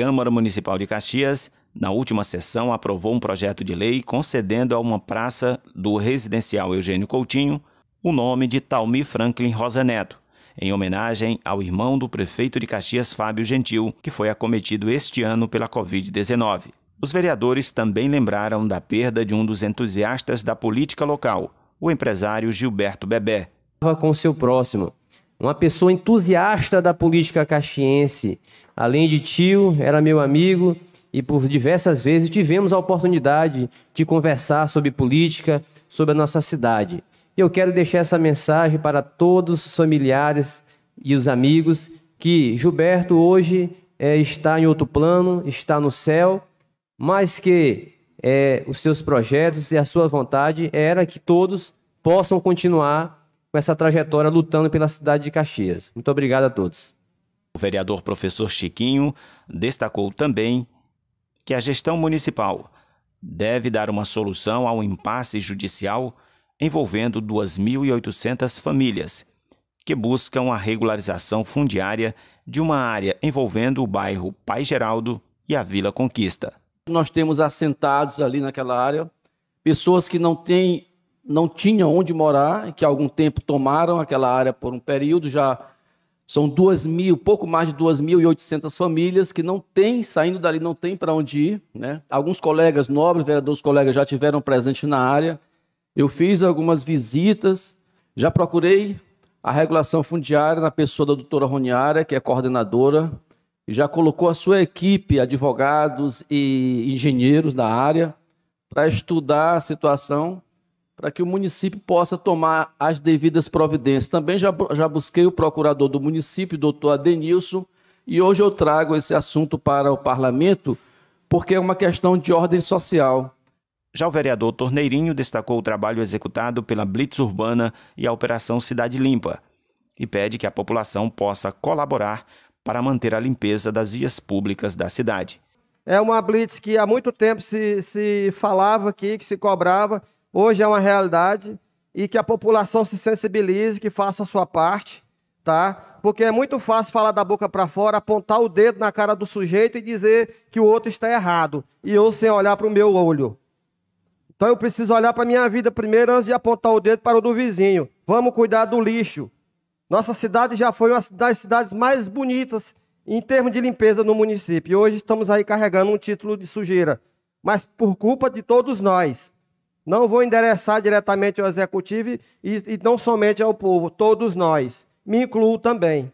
Câmara Municipal de Caxias, na última sessão, aprovou um projeto de lei concedendo a uma praça do residencial Eugênio Coutinho o nome de Talmi Franklin Rosa Neto, em homenagem ao irmão do prefeito de Caxias, Fábio Gentil, que foi acometido este ano pela Covid-19. Os vereadores também lembraram da perda de um dos entusiastas da política local, o empresário Gilberto Bebé. Com seu próximo, uma pessoa entusiasta da política caxiense. Além de tio, era meu amigo e por diversas vezes tivemos a oportunidade de conversar sobre política, sobre a nossa cidade. E eu quero deixar essa mensagem para todos os familiares e os amigos que Gilberto hoje é, está em outro plano, está no céu, mas que é, os seus projetos e a sua vontade era que todos possam continuar com essa trajetória lutando pela cidade de Caxias. Muito obrigado a todos. O vereador professor Chiquinho destacou também que a gestão municipal deve dar uma solução ao impasse judicial envolvendo 2.800 famílias que buscam a regularização fundiária de uma área envolvendo o bairro Pai Geraldo e a Vila Conquista. Nós temos assentados ali naquela área pessoas que não têm não tinham onde morar, que há algum tempo tomaram aquela área por um período, já são duas mil, pouco mais de 2.800 famílias que não têm, saindo dali, não têm para onde ir. Né? Alguns colegas nobres, vereadores colegas já tiveram presente na área. Eu fiz algumas visitas, já procurei a regulação fundiária na pessoa da doutora Roniara, que é coordenadora, e já colocou a sua equipe, advogados e engenheiros da área, para estudar a situação para que o município possa tomar as devidas providências. Também já, já busquei o procurador do município, doutor Adenilson, e hoje eu trago esse assunto para o parlamento, porque é uma questão de ordem social. Já o vereador Torneirinho destacou o trabalho executado pela Blitz Urbana e a Operação Cidade Limpa e pede que a população possa colaborar para manter a limpeza das vias públicas da cidade. É uma blitz que há muito tempo se, se falava aqui, que se cobrava, hoje é uma realidade e que a população se sensibilize, que faça a sua parte, tá? Porque é muito fácil falar da boca para fora, apontar o dedo na cara do sujeito e dizer que o outro está errado, e eu sem olhar para o meu olho. Então eu preciso olhar para a minha vida primeiro antes de apontar o dedo para o do vizinho. Vamos cuidar do lixo. Nossa cidade já foi uma das cidades mais bonitas em termos de limpeza no município. E hoje estamos aí carregando um título de sujeira, mas por culpa de todos nós. Não vou endereçar diretamente ao executivo e, e não somente ao povo, todos nós. Me incluo também.